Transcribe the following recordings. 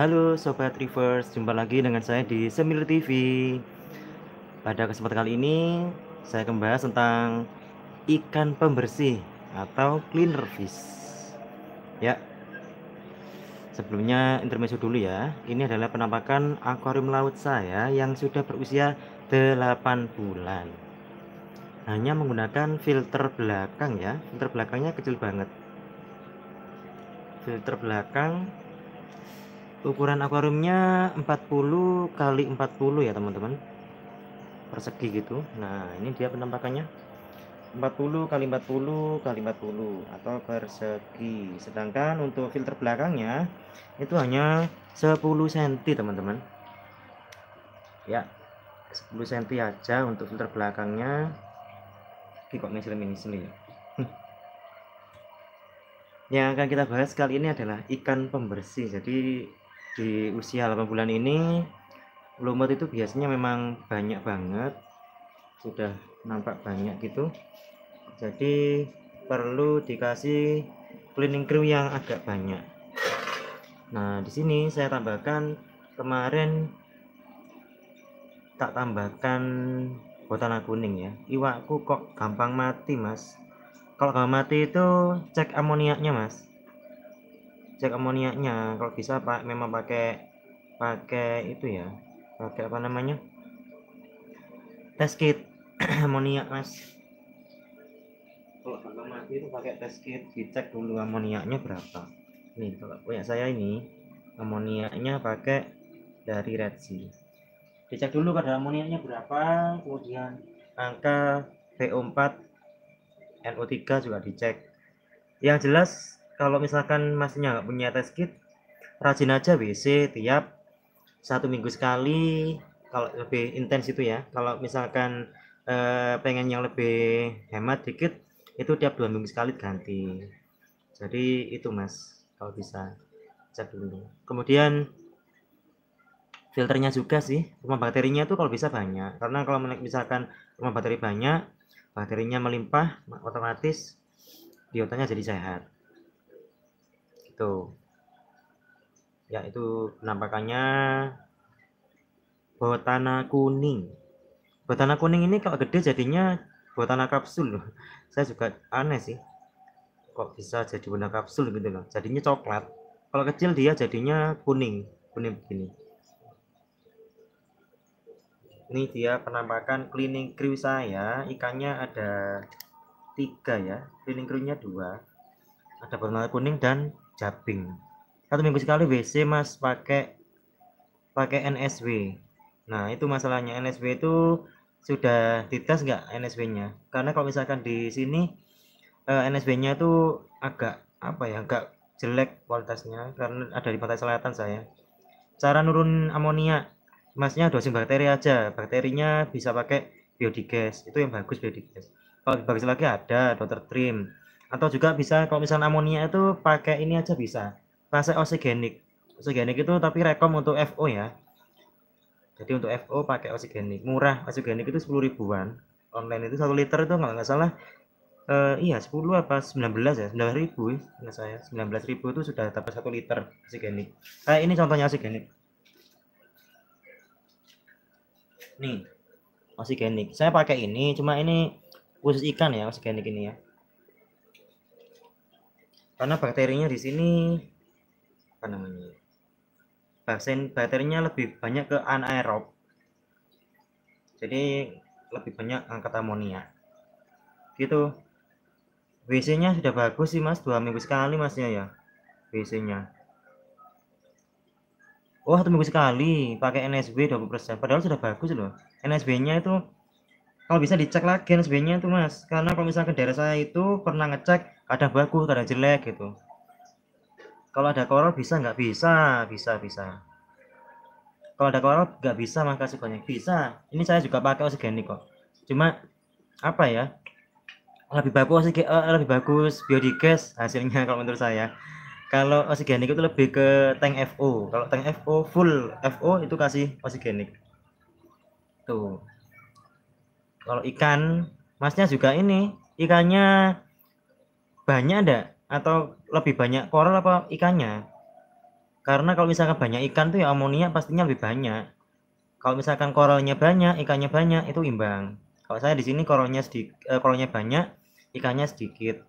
Halo Sobat Reverse, jumpa lagi dengan saya di Semil TV Pada kesempatan kali ini saya akan membahas tentang ikan pembersih atau cleaner fish Ya Sebelumnya intermezzo dulu ya Ini adalah penampakan akuarium laut saya yang sudah berusia 8 bulan Hanya menggunakan filter belakang ya Filter belakangnya kecil banget Filter belakang ukuran akuariumnya 40 kali 40 ya teman-teman persegi gitu nah ini dia penampakannya 40 kali 40 kali 40 atau persegi sedangkan untuk filter belakangnya itu hanya 10 cm teman-teman ya 10 cm aja untuk filter belakangnya ini kok mesin ini ya? sendiri yang akan kita bahas kali ini adalah ikan pembersih jadi di usia 8 bulan ini lumut itu biasanya memang banyak banget sudah nampak banyak gitu jadi perlu dikasih cleaning crew yang agak banyak nah di sini saya tambahkan kemarin tak tambahkan botana kuning ya iwakku kok gampang mati mas kalau gampang mati itu cek amoniaknya mas cek amoniaknya kalau bisa pak memang pakai pakai itu ya pakai apa namanya test kit amoniak mas kalau sampai mati itu pakai test kit dicek dulu amoniaknya berapa nih kalau punya saya ini amoniaknya pakai dari Red Sea dicek dulu kadar amoniaknya berapa kemudian angka PO4 NO3 juga dicek yang jelas kalau misalkan masih nggak punya test kit rajin aja WC tiap satu minggu sekali kalau lebih intens itu ya kalau misalkan eh, pengen yang lebih hemat dikit itu tiap dua minggu sekali ganti jadi itu mas kalau bisa cek dulu kemudian filternya juga sih rumah bakterinya itu kalau bisa banyak karena kalau misalkan rumah bakteri banyak bakterinya melimpah otomatis biotanya jadi sehat Gitu. Ya, itu yaitu penampakannya botana kuning botana kuning ini kalau gede jadinya botana kapsul saya juga aneh sih kok bisa jadi warna kapsul gitu loh jadinya coklat kalau kecil dia jadinya kuning kuning begini ini dia penampakan cleaning crew saya ikannya ada tiga ya cleaning crewnya dua ada warna kuning dan Japing satu minggu sekali WC mas pakai pakai NSW nah itu masalahnya NSW itu sudah dites nggak NSW-nya karena kalau misalkan di sini eh, NSW-nya itu agak apa ya agak jelek kualitasnya karena ada di pantai selatan saya cara nurun amonia masnya dosing bakteri aja bakterinya bisa pakai biodigas itu yang bagus biodigas kalau bagus lagi ada dokter trim atau juga bisa kalau misalnya amonia itu pakai ini aja bisa fase oksigenik oksigenik itu tapi rekom untuk FO ya jadi untuk FO pakai oksigenik murah oksigenik itu 10 ribuan online itu satu liter itu nggak salah eh, iya 10 apa 19 ya sembilan ribu ya, nggak saya 19 ribu itu sudah dapat satu liter oksigenik nah, ini contohnya oksigenik nih oksigenik saya pakai ini cuma ini khusus ikan ya oksigenik ini ya karena bakterinya di sini apa namanya vaksin bakterinya lebih banyak ke anaerob jadi lebih banyak angkat amonia gitu WC nya sudah bagus sih mas dua minggu sekali masnya ya, ya WC nya oh satu minggu sekali pakai NSB 20% padahal sudah bagus loh NSB nya itu kalau bisa dicek lagi nsb nya tuh mas karena kalau misalnya ke daerah saya itu pernah ngecek kadang bagus kadang jelek gitu kalau ada koral bisa nggak bisa bisa bisa kalau ada koral nggak bisa maka oksigennya bisa ini saya juga pakai oksigenik kok cuma apa ya lebih bagus oksigen eh, eh, lebih bagus biodigas hasilnya kalau menurut saya kalau oksigenik itu lebih ke tank FO kalau tank FO full FO itu kasih oksigenik tuh kalau ikan, masnya juga ini ikannya banyak ada atau lebih banyak koral apa ikannya? Karena kalau misalkan banyak ikan tuh ya amonia pastinya lebih banyak. Kalau misalkan koralnya banyak, ikannya banyak itu imbang. Kalau saya di sini koralnya sedikit, eh, banyak, ikannya sedikit.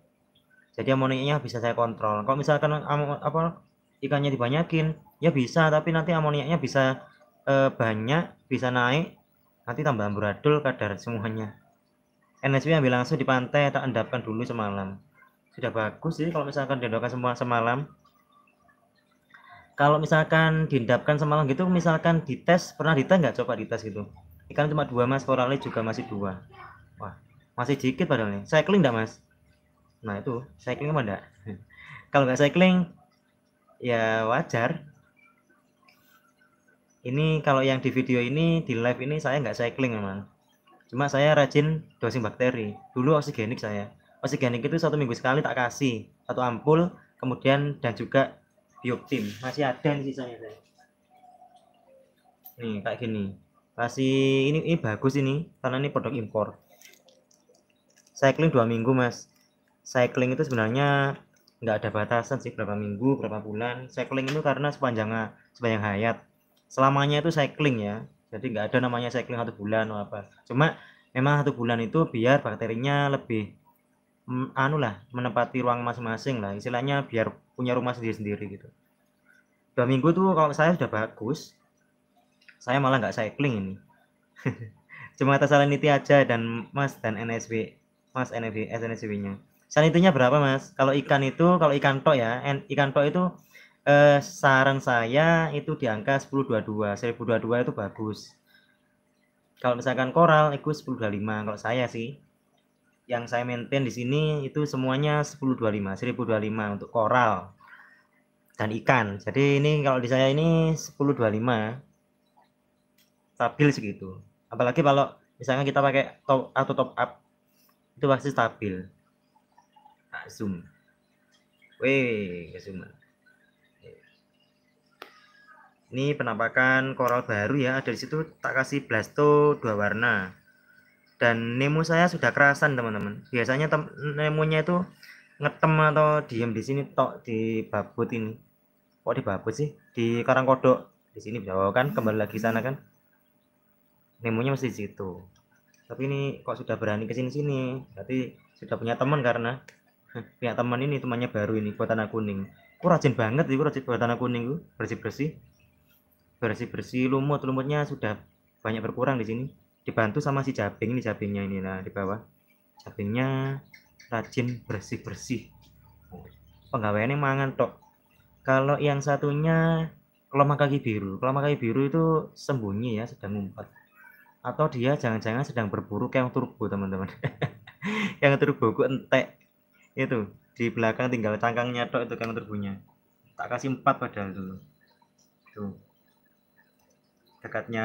Jadi amoniaknya bisa saya kontrol. Kalau misalkan apa ikannya dibanyakin, ya bisa, tapi nanti amoniaknya bisa eh, banyak, bisa naik, nanti tambah amburadul kadar semuanya NSW ambil langsung di pantai tak endapkan dulu semalam sudah bagus sih kalau misalkan diendapkan semua semalam kalau misalkan diendapkan semalam gitu misalkan dites pernah dites nggak coba dites gitu ikan cuma dua mas koralnya juga masih dua wah masih dikit padahal nih cycling enggak mas nah itu cycling apa enggak kalau nggak cycling ya wajar ini kalau yang di video ini di live ini saya nggak cycling memang cuma saya rajin dosing bakteri dulu oksigenik saya oksigenik itu satu minggu sekali tak kasih satu ampul kemudian dan juga bioptim masih ada nih sisanya saya nih kayak gini kasih ini ini bagus ini karena ini produk impor cycling dua minggu mas cycling itu sebenarnya nggak ada batasan sih berapa minggu berapa bulan cycling itu karena sepanjang sepanjang hayat selamanya itu cycling ya jadi nggak ada namanya cycling satu bulan atau apa cuma memang satu bulan itu biar bakterinya lebih mm, anu lah menempati ruang masing-masing lah istilahnya biar punya rumah sendiri-sendiri gitu dua minggu tuh kalau saya sudah bagus saya malah nggak cycling ini cuma atas saliniti aja dan mas dan NSB mas NSB SNSB nya salinitinya berapa mas kalau ikan itu kalau ikan tok ya ikan tok itu eh, saran saya itu di angka 1022 1022 itu bagus kalau misalkan koral itu 1025 kalau saya sih yang saya maintain di sini itu semuanya 1025 1025 untuk koral dan ikan jadi ini kalau di saya ini 1025 stabil segitu apalagi kalau misalnya kita pakai top atau top up itu pasti stabil nah, zoom weh zoom ini penampakan koral baru ya. Dari situ tak kasih blasto dua warna. Dan nemo saya sudah kerasan teman-teman. Biasanya tem nemonya itu ngetem atau diem di sini tok di babut ini. Kok di babut sih? Di karang kodok Di sini jauh kan kembali lagi sana kan. Nemonya masih di situ. Tapi ini kok sudah berani ke sini-sini. Berarti sudah punya teman karena punya teman ini temannya baru ini buat tanah kuning. Aku rajin banget, aku rajin buat tanah kuning, bersih-bersih bersih-bersih lumut-lumutnya sudah banyak berkurang di sini dibantu sama si jabing ini jabingnya ini nah di bawah jabingnya rajin bersih-bersih ini mangan tok kalau yang satunya kelomak kaki biru kelomak kaki biru itu sembunyi ya sedang ngumpet atau dia jangan-jangan sedang berburu kayak turbo teman-teman yang turbo ku entek itu di belakang tinggal cangkangnya tok itu kan turbunya tak kasih empat padahal dulu tuh dekatnya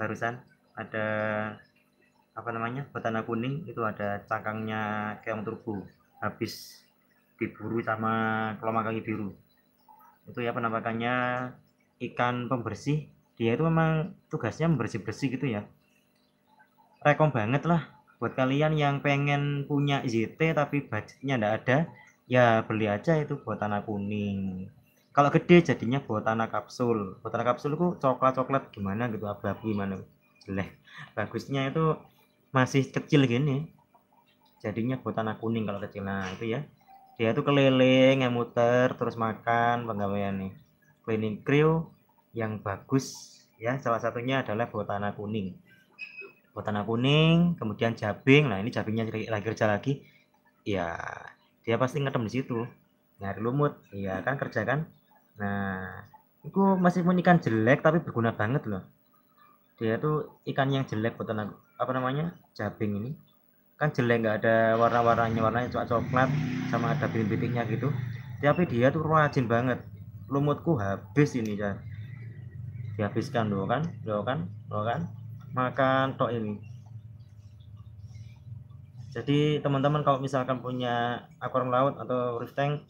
barusan ada apa namanya betana kuning itu ada cangkangnya keong turbo habis diburu sama kelomak kaki biru itu ya penampakannya ikan pembersih dia itu memang tugasnya membersih-bersih gitu ya rekom banget lah buat kalian yang pengen punya ZT tapi budgetnya ndak ada ya beli aja itu buat tanah kuning kalau gede jadinya buat tanah kapsul Buat tanah kapsul itu coklat coklat gimana gitu abu-abu gimana jelek bagusnya itu masih kecil gini jadinya buat tanah kuning kalau kecil nah itu ya dia itu keliling yang muter terus makan penggawaian nih cleaning crew yang bagus ya salah satunya adalah buat tanah kuning Buat tanah kuning kemudian jabing nah ini jabingnya lagi kerja lagi ya dia pasti ngetem di situ nyari lumut iya kan kerja kan Nah, itu meskipun ikan jelek tapi berguna banget loh. Dia tuh ikan yang jelek buat anak Apa namanya? Jabing ini. Kan jelek nggak ada warna-warnanya, warnanya cuma coklat sama ada bintik-bintiknya gitu. Tapi dia tuh rajin banget. Lumutku habis ini ya. Dihabiskan loh kan, loh kan, loh kan. Makan tok ini. Jadi teman-teman kalau misalkan punya akuarium laut atau reef tank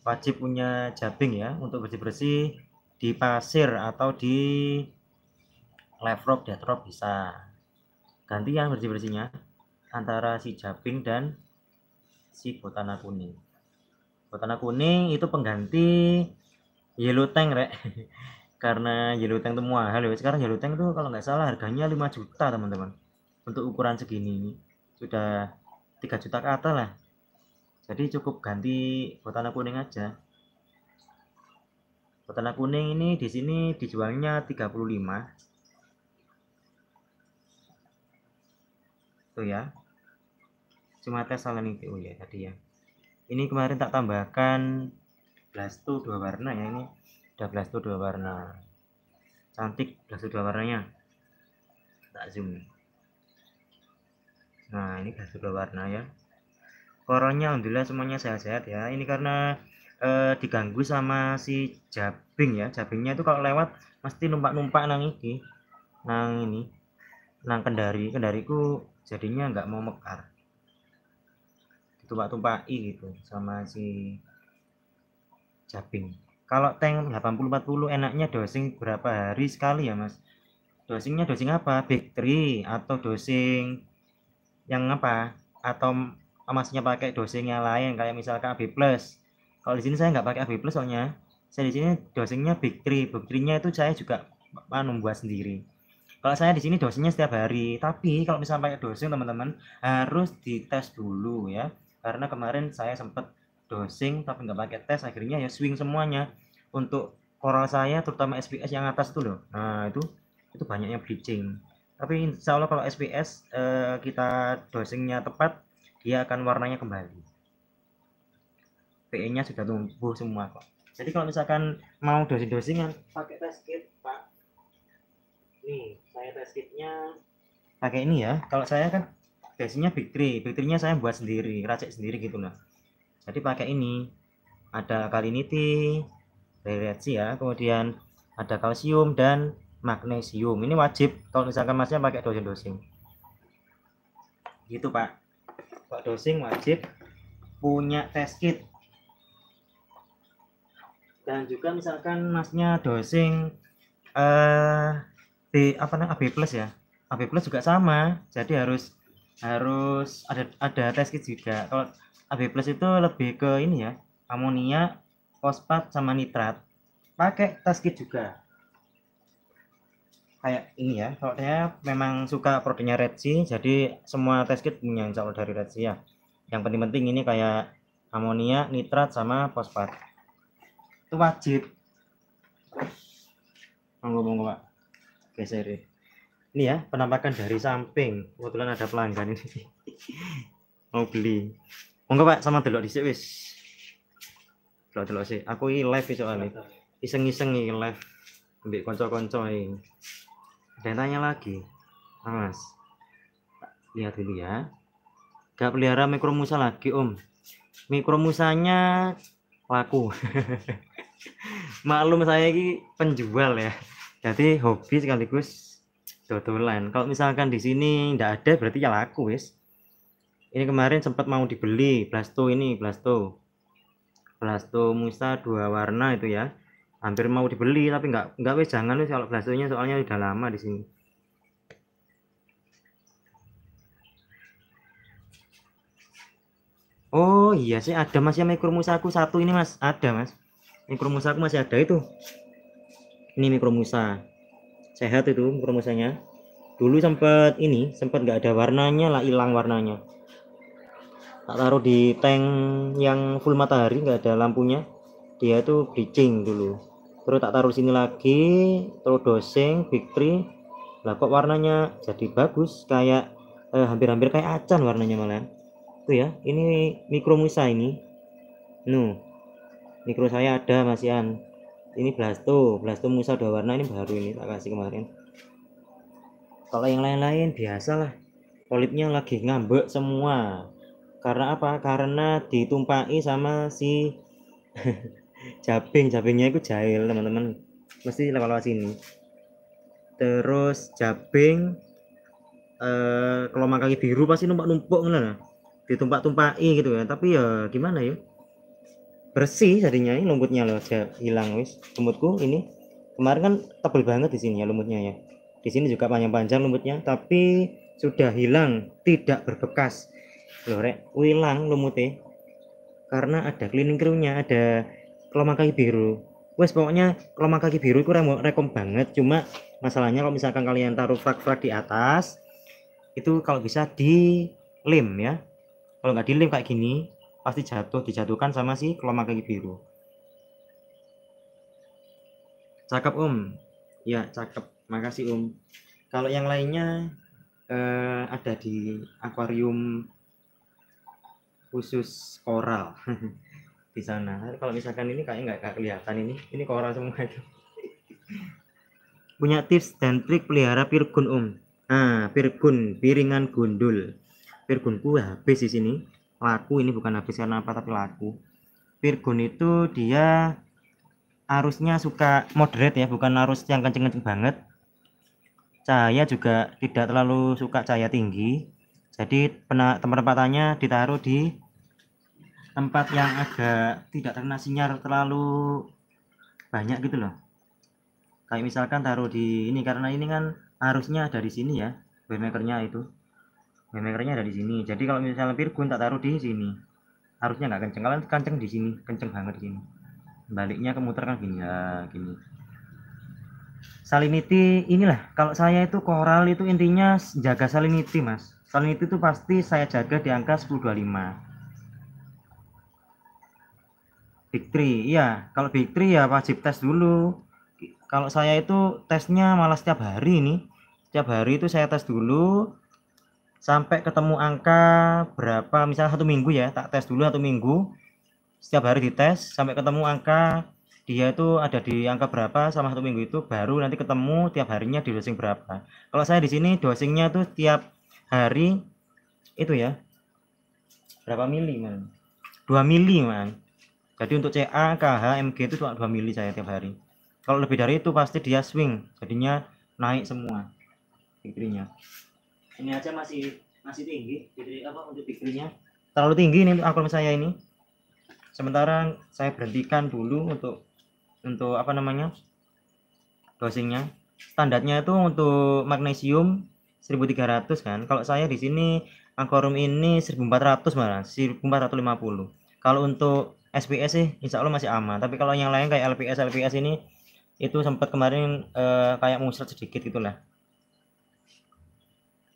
wajib punya jabing ya untuk bersih-bersih di pasir atau di left rock, dead rock bisa gantian bersih-bersihnya antara si jabing dan si botana kuning botana kuning itu pengganti yellow tank rek karena yellow tank itu mahal ya sekarang yellow tank itu kalau nggak salah harganya 5 juta teman-teman untuk ukuran segini sudah 3 juta kata lah jadi cukup ganti botana kuning aja. Botana kuning ini di sini dijualnya 35. Tuh ya. Cuma tes nih oh ya tadi ya. Ini kemarin tak tambahkan blastu dua warna ya ini. Ada blastu dua warna. Cantik blastu dua warnanya. Tak zoom. Nah, ini blastu dua warna ya. Koronnya alhamdulillah semuanya sehat-sehat ya. Ini karena e, diganggu sama si Jabing ya. Jabingnya itu kalau lewat mesti numpak-numpak nang ini Nang ini. Nang kendari. Kendariku jadinya nggak mau mekar. Tumpak-tumpak tumpai gitu sama si Jabing. Kalau tank 8040 enaknya dosing berapa hari sekali ya, Mas? Dosingnya dosing apa? Big three atau dosing yang apa? Atau masnya pakai dosing yang lain kayak misalkan AB plus kalau di sini saya nggak pakai AB plus soalnya saya di sini dosingnya big three big itu saya juga membuat sendiri kalau saya di sini dosingnya setiap hari tapi kalau misalnya pakai dosing teman-teman harus dites dulu ya karena kemarin saya sempat dosing tapi nggak pakai tes akhirnya ya swing semuanya untuk koral saya terutama SPS yang atas itu loh nah itu itu banyaknya bleaching tapi insya Allah kalau SPS eh, kita dosingnya tepat dia akan warnanya kembali PE nya sudah tumbuh semua kok jadi kalau misalkan mau dosing-dosingan pakai test kit pak nih saya test kitnya pakai ini ya kalau saya kan biasanya big tree big tree nya saya buat sendiri racik sendiri gitu lah jadi pakai ini ada kaliniti reaksi ya kemudian ada kalsium dan magnesium ini wajib kalau misalkan masnya pakai dosing-dosing gitu pak Pak Dosing wajib punya test kit dan juga misalkan masnya dosing eh di apa namanya AB plus ya AB plus juga sama jadi harus harus ada ada test kit juga kalau AB plus itu lebih ke ini ya amonia fosfat sama nitrat pakai test kit juga kayak ini ya kalau saya memang suka produknya Red Sea jadi semua test kit punya insya Allah dari Red Sea ya yang penting-penting ini kayak amonia nitrat sama fosfat itu wajib monggo monggo pak geser ini ya penampakan dari samping kebetulan ada pelanggan ini mau beli monggo pak sama delok di wis delok delok sih aku ini live soalnya iseng-iseng ini live ambil konco-konco ini saya tanya lagi, Mas, lihat dulu ya. Gak pelihara mikromusa lagi Om. Mikromusanya laku. Maklum saya ini penjual ya. Jadi hobi sekaligus dodolan. Kalau misalkan di sini tidak ada berarti ya laku wis. Ini kemarin sempat mau dibeli Blasto ini Blasto. Blasto Musa dua warna itu ya hampir mau dibeli tapi nggak nggak wes jangan wes kalau blastonya soalnya udah lama di sini oh iya sih ada mas ya mikromusaku satu ini mas ada mas mikromusaku masih ada itu ini mikromusa sehat itu mikromusanya dulu sempat ini sempat nggak ada warnanya lah hilang warnanya tak taruh di tank yang full matahari nggak ada lampunya dia itu bleaching dulu terus tak taruh sini lagi terus dosing big tree lah kok warnanya jadi bagus kayak eh, hampir-hampir eh, kayak acan warnanya malah tuh ya ini mikro Musa ini nu mikro saya ada masian ini blasto blasto musa dua warna ini baru ini tak kasih kemarin kalau yang lain-lain biasalah polipnya lagi ngambek semua karena apa karena ditumpai sama si Jabing, jabingnya itu jahil teman-teman. Mesti lewat-lewat sini. Terus jabing eh kelomang kaki biru pasti numpak-numpuk ngono nah. Ditumpak-tumpaki gitu ya. Tapi ya gimana ya? Bersih jadinya ini lumutnya loh, hilang wis. Lumutku ini kemarin kan tebel banget di sini ya lumutnya ya. Di sini juga panjang-panjang lumutnya, tapi sudah hilang, tidak berbekas. Loh rek, hilang lumutnya. Karena ada cleaning crewnya ada kelomang kaki biru wes pokoknya kelomang kaki biru itu rekom banget cuma masalahnya kalau misalkan kalian taruh frak-frak di atas itu kalau bisa di lem ya kalau nggak di lem kayak gini pasti jatuh dijatuhkan sama si kelomang kaki biru cakep om ya cakep makasih om kalau yang lainnya eh, ada di akuarium khusus koral di sana kalau misalkan ini kayak nggak kelihatan ini ini koran semua itu punya tips dan trik pelihara pirgun um ah pirgun piringan gundul pirgunku habis di sini laku ini bukan habis karena apa tapi laku pirgun itu dia arusnya suka moderate ya bukan arus yang kenceng-kenceng banget cahaya juga tidak terlalu suka cahaya tinggi jadi penempatannya ditaruh di tempat yang agak tidak terkena sinyal terlalu banyak gitu loh kayak misalkan taruh di ini karena ini kan arusnya ada di sini ya waymakernya itu ada di sini jadi kalau misalnya pirgun tak taruh di sini arusnya nggak kenceng kalian kenceng di sini kenceng banget di sini baliknya kemuter kan gini ya gini salinity inilah kalau saya itu koral itu intinya jaga salinity mas salinity itu pasti saya jaga di angka 1025 Big Three, iya. Kalau Big Three ya wajib tes dulu. Kalau saya itu tesnya malah setiap hari ini Setiap hari itu saya tes dulu sampai ketemu angka berapa, misalnya satu minggu ya, tak tes dulu satu minggu. Setiap hari dites sampai ketemu angka dia itu ada di angka berapa sama satu minggu itu baru nanti ketemu tiap harinya di dosing berapa. Kalau saya di sini dosingnya tuh tiap hari itu ya berapa mili man? 2 mili man jadi untuk CA, KH, MG itu cuma 2 mili saya tiap hari. Kalau lebih dari itu pasti dia swing, jadinya naik semua pikirnya. Ini aja masih masih tinggi, jadi apa untuk pikirnya? Terlalu tinggi ini untuk akun saya ini. Sementara saya berhentikan dulu untuk untuk apa namanya dosingnya. Standarnya itu untuk magnesium 1300 kan. Kalau saya di sini aquarium ini 1400 malah, 1450. Kalau untuk SPS sih insya Allah masih aman tapi kalau yang lain kayak LPS LPS ini itu sempat kemarin uh, kayak musret sedikit gitulah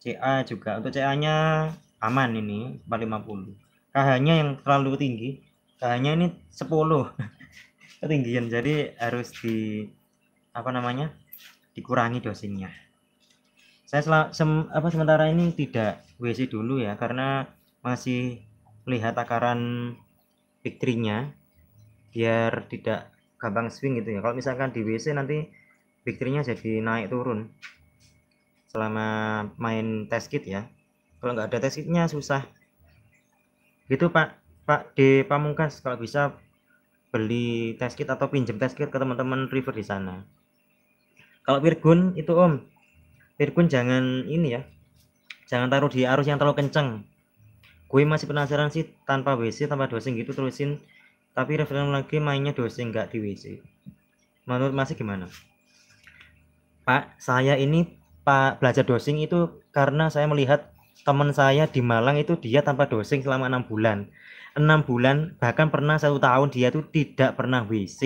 CA juga untuk CA nya aman ini 450 KH nya yang terlalu tinggi KH nya ini 10 ketinggian jadi harus di apa namanya dikurangi dosennya saya sel, sem, apa sementara ini tidak WC dulu ya karena masih lihat takaran big three-nya biar tidak gampang swing gitu ya. Kalau misalkan di WC nanti big three-nya jadi naik turun selama main test kit ya. Kalau nggak ada test kitnya susah. Gitu Pak Pak D Pamungkas kalau bisa beli test kit atau pinjam test kit ke teman-teman river di sana. Kalau Virgun itu Om, Virgun jangan ini ya. Jangan taruh di arus yang terlalu kenceng gue masih penasaran sih tanpa WC tanpa dosing gitu terusin tapi referen lagi mainnya dosing nggak di WC menurut masih gimana Pak saya ini Pak belajar dosing itu karena saya melihat teman saya di Malang itu dia tanpa dosing selama enam bulan enam bulan bahkan pernah satu tahun dia tuh tidak pernah WC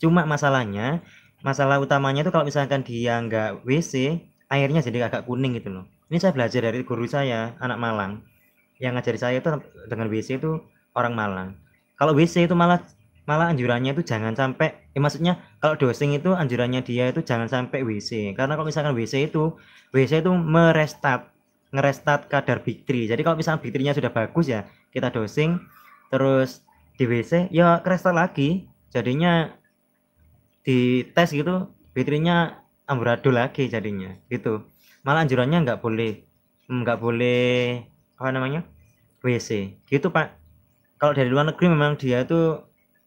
cuma masalahnya masalah utamanya itu kalau misalkan dia nggak WC airnya jadi agak kuning gitu loh ini saya belajar dari guru saya anak Malang yang ngajari saya itu dengan WC itu orang Malang kalau WC itu malah malah anjurannya itu jangan sampai ya maksudnya kalau dosing itu anjurannya dia itu jangan sampai WC karena kalau misalkan WC itu WC itu merestat ngerestat kadar bitri. jadi kalau misalkan B3-nya sudah bagus ya kita dosing terus di WC ya kerestat lagi jadinya di tes gitu B3-nya amburadul lagi jadinya gitu malah anjurannya nggak boleh nggak boleh apa namanya WC gitu pak kalau dari luar negeri memang dia itu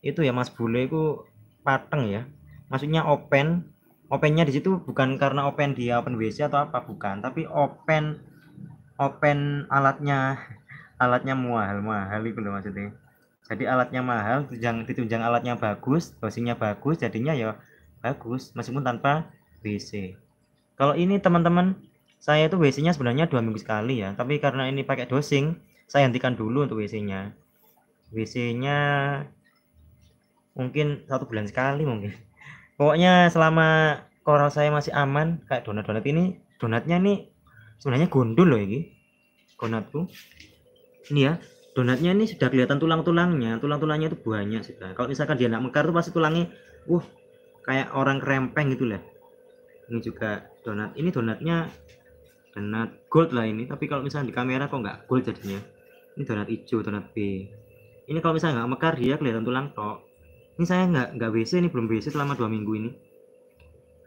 itu ya Mas Bule itu pateng ya maksudnya open opennya di situ bukan karena open dia open WC atau apa bukan tapi open open alatnya alatnya mahal mahal itu loh maksudnya jadi alatnya mahal tunjang ditunjang alatnya bagus dosisnya bagus jadinya ya bagus meskipun tanpa WC kalau ini teman-teman saya itu WC-nya sebenarnya dua minggu sekali ya tapi karena ini pakai dosing saya hentikan dulu untuk WC-nya WC-nya mungkin satu bulan sekali mungkin pokoknya selama koral saya masih aman kayak donat-donat ini donatnya ini sebenarnya gondol loh ini donatku ini ya donatnya ini sudah kelihatan tulang-tulangnya tulang-tulangnya itu banyak sudah kalau misalkan dia nak mekar tuh pasti tulangnya uh kayak orang kerempeng gitu lah ini juga donat ini donatnya donat gold lah ini tapi kalau misalnya di kamera kok nggak gold jadinya ini donat hijau donat B ini kalau misalnya nggak mekar dia kelihatan tulang tok ini saya nggak nggak WC ini belum WC selama dua minggu ini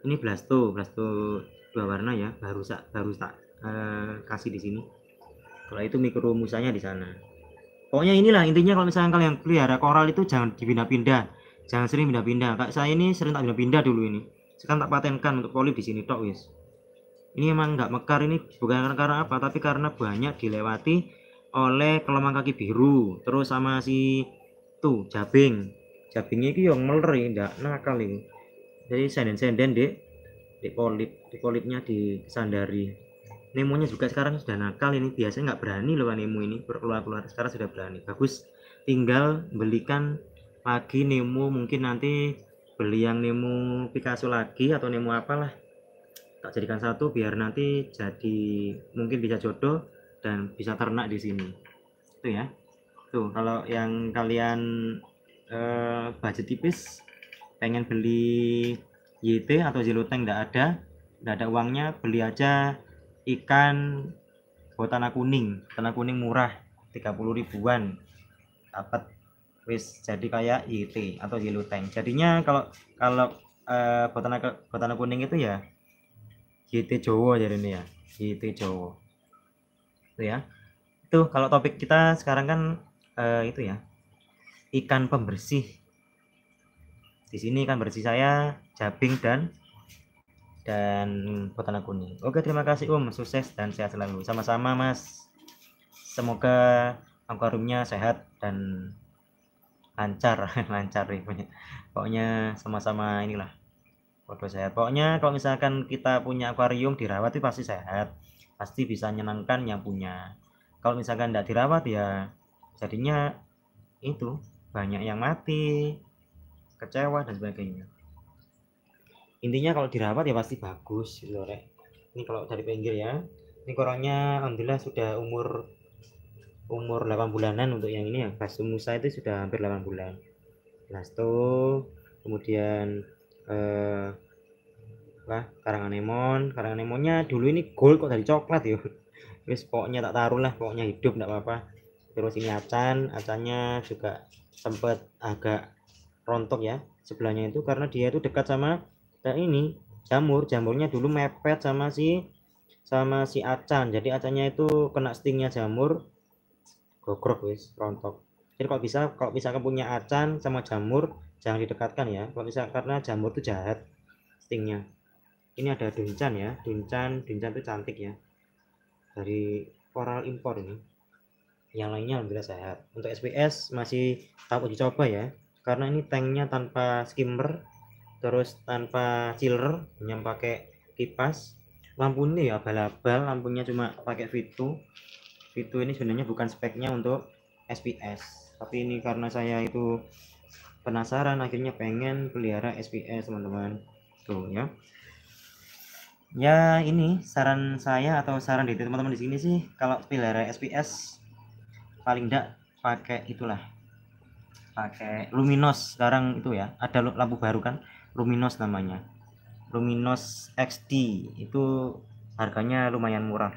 ini blasto blasto dua warna ya baru sak baru tak uh, eh, kasih di sini kalau itu mikro musanya di sana pokoknya inilah intinya kalau misalnya kalian pelihara koral itu jangan dipindah-pindah jangan sering pindah-pindah kak saya ini sering tak pindah-pindah dulu ini sekarang tak patenkan untuk polip di sini tok wis ini emang nggak mekar ini bukan karena apa tapi karena banyak dilewati oleh kelomang kaki biru terus sama si tuh jabing jabingnya itu yang meleri ndak nakal ini jadi senden-senden dek di polip di polipnya di sandari nemonya juga sekarang sudah nakal ini biasanya nggak berani loh nemo ini keluar keluar sekarang sudah berani bagus tinggal belikan lagi nemo mungkin nanti beli yang nemo Picasso lagi atau nemo apalah tak jadikan satu biar nanti jadi mungkin bisa jodoh dan bisa ternak di sini itu ya tuh kalau yang kalian eh, budget tipis pengen beli YT atau jeluteng tidak ada tidak ada uangnya beli aja ikan botana kuning botana kuning murah 30 ribuan dapat wis jadi kayak YT atau jeluteng jadinya kalau kalau eh, botana botana kuning itu ya GT Jawa jadi ini ya GT Jawa itu ya itu kalau topik kita sekarang kan uh, itu ya ikan pembersih di sini ikan bersih saya jabing dan dan potana kuning oke terima kasih Om um. sukses dan sehat selalu sama-sama Mas semoga akuariumnya sehat dan lancar lancar pokoknya sama-sama inilah sehat. Pokoknya kalau misalkan kita punya akuarium dirawat itu pasti sehat. Pasti bisa menyenangkan yang punya. Kalau misalkan tidak dirawat ya jadinya itu banyak yang mati, kecewa dan sebagainya. Intinya kalau dirawat ya pasti bagus gitu, Rek. Ini kalau dari pinggir ya. Ini koronnya alhamdulillah sudah umur umur 8 bulanan untuk yang ini ya. Basumusa Musa itu sudah hampir 8 bulan. Blasto, kemudian eh lah karangan karanganemonnya dulu ini gold kok dari coklat ya wis pokoknya tak taruh lah pokoknya hidup enggak apa-apa terus ini acan acannya juga sempet agak rontok ya sebelahnya itu karena dia itu dekat sama dan ini jamur jamurnya dulu mepet sama si sama si acan jadi acannya itu kena stingnya jamur gogrok wis rontok jadi kalau bisa kalau bisa kepunya acan sama jamur jangan didekatkan ya kalau bisa karena jamur itu jahat stingnya ini ada duncan ya duncan duncan itu cantik ya dari koral impor ini yang lainnya alhamdulillah sehat untuk SPS masih tahu uji coba ya karena ini tanknya tanpa skimmer terus tanpa chiller hanya pakai kipas lampu ini ya abal-abal lampunya cuma pakai fitu. fitu ini sebenarnya bukan speknya untuk SPS tapi ini karena saya itu penasaran akhirnya pengen pelihara SPS teman-teman tuh ya ya ini saran saya atau saran dari teman-teman di sini sih kalau pelihara SPS paling enggak pakai itulah pakai luminos sekarang itu ya ada lampu baru kan luminos namanya luminos XD itu harganya lumayan murah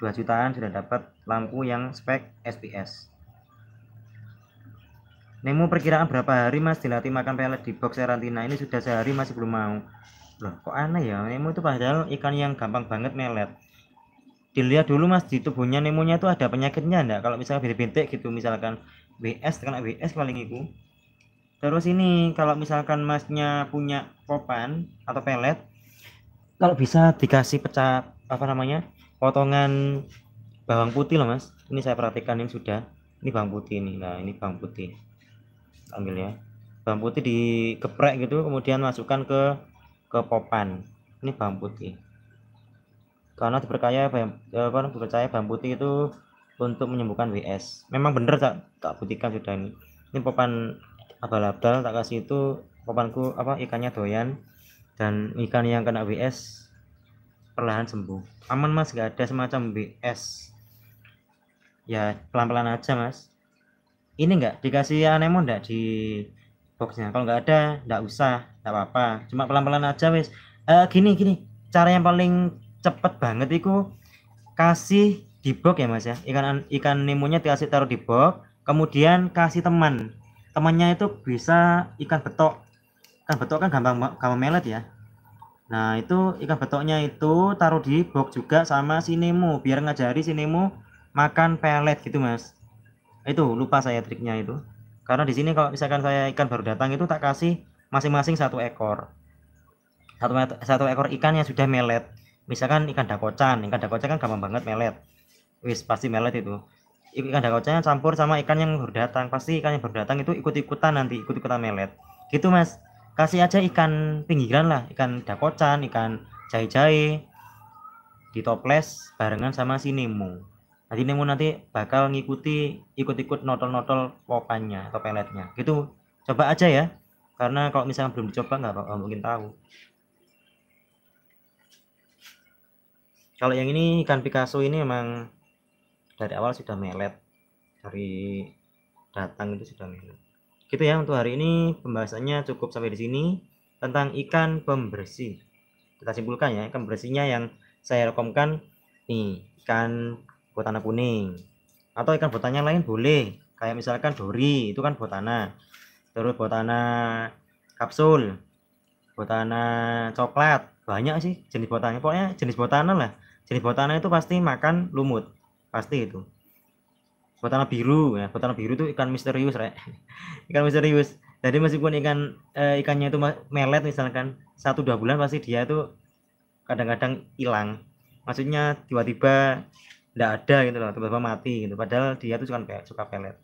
2 jutaan sudah dapat lampu yang spek SPS Nemu perkiraan berapa hari Mas dilatih makan pelet di box karantina ini sudah sehari masih belum mau. Loh, kok aneh ya? Nemo itu padahal ikan yang gampang banget melet. Dilihat dulu Mas di tubuhnya Nemonya itu ada penyakitnya enggak? Kalau misalnya bintik-bintik gitu misalkan WS kena WS paling itu. Terus ini kalau misalkan Masnya punya popan atau pelet kalau bisa dikasih pecah apa namanya? potongan bawang putih loh Mas. Ini saya perhatikan ini sudah. Ini bawang putih ini. Nah, ini bawang putih ambil ya, bawang putih dikeprek gitu kemudian masukkan ke ke popan ini bawang putih karena dipercaya apa dipercaya bawang putih itu untuk menyembuhkan WS memang bener tak tak buktikan sudah ini ini popan abal-abal tak kasih itu popanku apa ikannya doyan dan ikan yang kena WS perlahan sembuh aman mas gak ada semacam WS ya pelan-pelan aja mas ini enggak dikasih anemon enggak di boxnya kalau enggak ada enggak usah enggak apa-apa cuma pelan-pelan aja wes uh, eh, gini gini cara yang paling cepet banget itu kasih di box ya mas ya ikan ikan nemonya dikasih taruh di box kemudian kasih teman temannya itu bisa ikan betok ikan betok kan gampang gampang melet ya nah itu ikan betoknya itu taruh di box juga sama si nemo biar ngajari si nemo makan pelet gitu mas itu lupa saya triknya itu karena di sini kalau misalkan saya ikan baru datang itu tak kasih masing-masing satu ekor satu, satu ekor ikan yang sudah melet misalkan ikan dakocan ikan dakocan kan gampang banget melet wis pasti melet itu ikan dakocan yang campur sama ikan yang baru datang pasti ikan yang baru datang itu ikut-ikutan nanti ikut-ikutan melet gitu mas kasih aja ikan pinggiran lah ikan dakocan ikan jahe-jahe di toples barengan sama si jadi nemu nanti bakal ngikuti ikut-ikut notol-notol popannya atau peletnya gitu coba aja ya karena kalau misalnya belum dicoba nggak bakal mungkin tahu kalau yang ini ikan Picasso ini emang dari awal sudah melet dari datang itu sudah melet gitu ya untuk hari ini pembahasannya cukup sampai di sini tentang ikan pembersih kita simpulkan ya ikan pembersihnya yang saya rekomkan nih ikan botana kuning atau ikan botana yang lain boleh kayak misalkan dori itu kan botana terus botana kapsul botana coklat banyak sih jenis botana pokoknya jenis botana lah jenis botana itu pasti makan lumut pasti itu botana biru ya botana biru itu ikan misterius re. ikan misterius jadi meskipun ikan e, ikannya itu melet misalkan satu dua bulan pasti dia itu kadang-kadang hilang maksudnya tiba-tiba tidak ada gitu loh tiba-tiba mati gitu padahal dia tuh suka suka pelet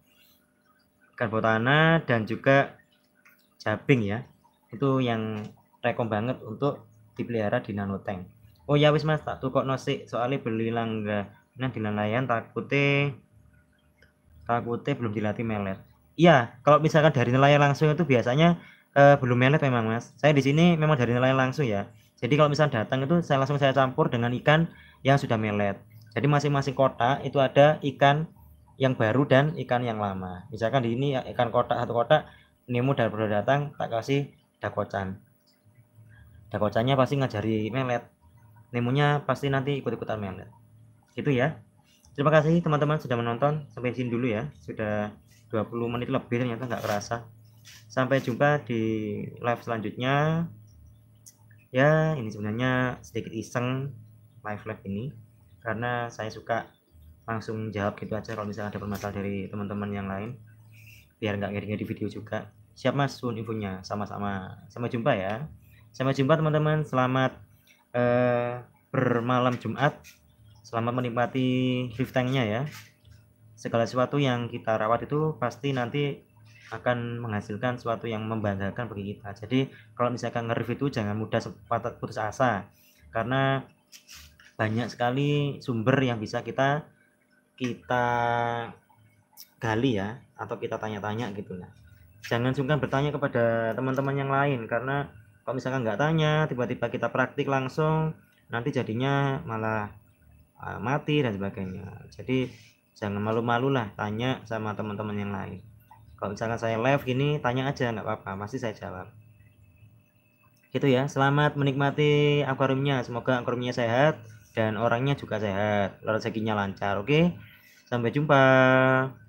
karbotana dan juga jabing ya itu yang rekom banget untuk dipelihara di nanoteng oh ya wis mas tak tukok nasi soalnya beli langga nah di nelayan takutnya takutnya belum dilatih melet iya kalau misalkan dari nelayan langsung itu biasanya eh, belum melet memang mas saya di sini memang dari nelayan langsung ya jadi kalau misalnya datang itu saya langsung saya campur dengan ikan yang sudah melet jadi masing-masing kotak itu ada ikan yang baru dan ikan yang lama. Misalkan di ini ya, ikan kotak satu kotak Nemo dan baru datang tak kasih dakocan. Dakocannya pasti ngajari melet. Nemonya pasti nanti ikut-ikutan melet. Itu ya. Terima kasih teman-teman sudah menonton. Sampai sini dulu ya. Sudah 20 menit lebih ternyata nggak kerasa. Sampai jumpa di live selanjutnya. Ya, ini sebenarnya sedikit iseng live live ini karena saya suka langsung jawab gitu aja kalau misalnya ada permasalahan dari teman-teman yang lain biar nggak ngiringnya di video juga siap mas sun infonya sama-sama sampai jumpa ya sampai jumpa teman-teman selamat eh, bermalam Jumat selamat menikmati live ya segala sesuatu yang kita rawat itu pasti nanti akan menghasilkan sesuatu yang membanggakan bagi kita jadi kalau misalkan nge-review itu jangan mudah putus asa karena banyak sekali sumber yang bisa kita kita gali ya atau kita tanya-tanya gitu lah jangan sungkan bertanya kepada teman-teman yang lain karena kalau misalkan nggak tanya tiba-tiba kita praktik langsung nanti jadinya malah e, mati dan sebagainya jadi jangan malu-malu lah tanya sama teman-teman yang lain kalau misalkan saya live gini tanya aja nggak apa-apa pasti saya jawab gitu ya selamat menikmati akuariumnya semoga akuariumnya sehat dan orangnya juga sehat, rezekinya lancar. Oke, sampai jumpa.